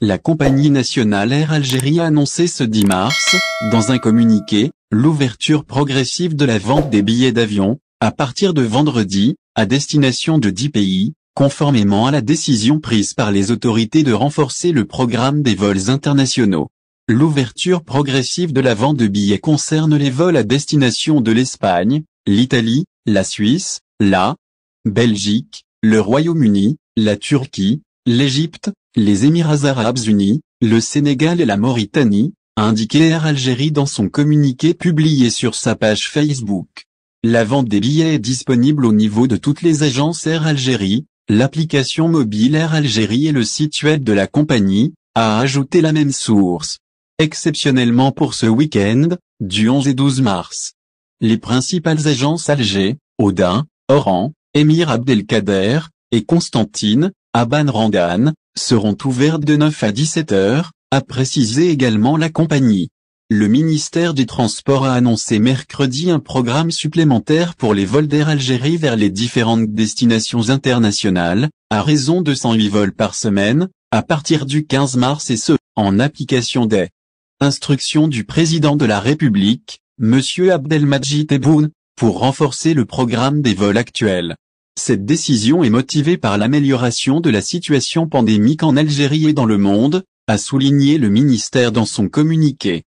La compagnie nationale Air Algérie a annoncé ce 10 mars, dans un communiqué, l'ouverture progressive de la vente des billets d'avion, à partir de vendredi, à destination de 10 pays, conformément à la décision prise par les autorités de renforcer le programme des vols internationaux. L'ouverture progressive de la vente de billets concerne les vols à destination de l'Espagne, l'Italie, la Suisse, la Belgique, le Royaume-Uni, la Turquie, l'Égypte, les Émirats arabes unis, le Sénégal et la Mauritanie, a indiqué Air Algérie dans son communiqué publié sur sa page Facebook. La vente des billets est disponible au niveau de toutes les agences Air Algérie, l'application mobile Air Algérie et le site web de la compagnie, a ajouté la même source. Exceptionnellement pour ce week-end, du 11 et 12 mars. Les principales agences Alger, Odin, Oran, Émir Abdelkader, et Constantine, à Rangan, seront ouvertes de 9 à 17 heures, a précisé également la compagnie. Le ministère des Transports a annoncé mercredi un programme supplémentaire pour les vols d'Air Algérie vers les différentes destinations internationales, à raison de 108 vols par semaine, à partir du 15 mars et ce, en application des instructions du président de la République, M. Abdelmajid Tebboune, pour renforcer le programme des vols actuels. Cette décision est motivée par l'amélioration de la situation pandémique en Algérie et dans le monde, a souligné le ministère dans son communiqué.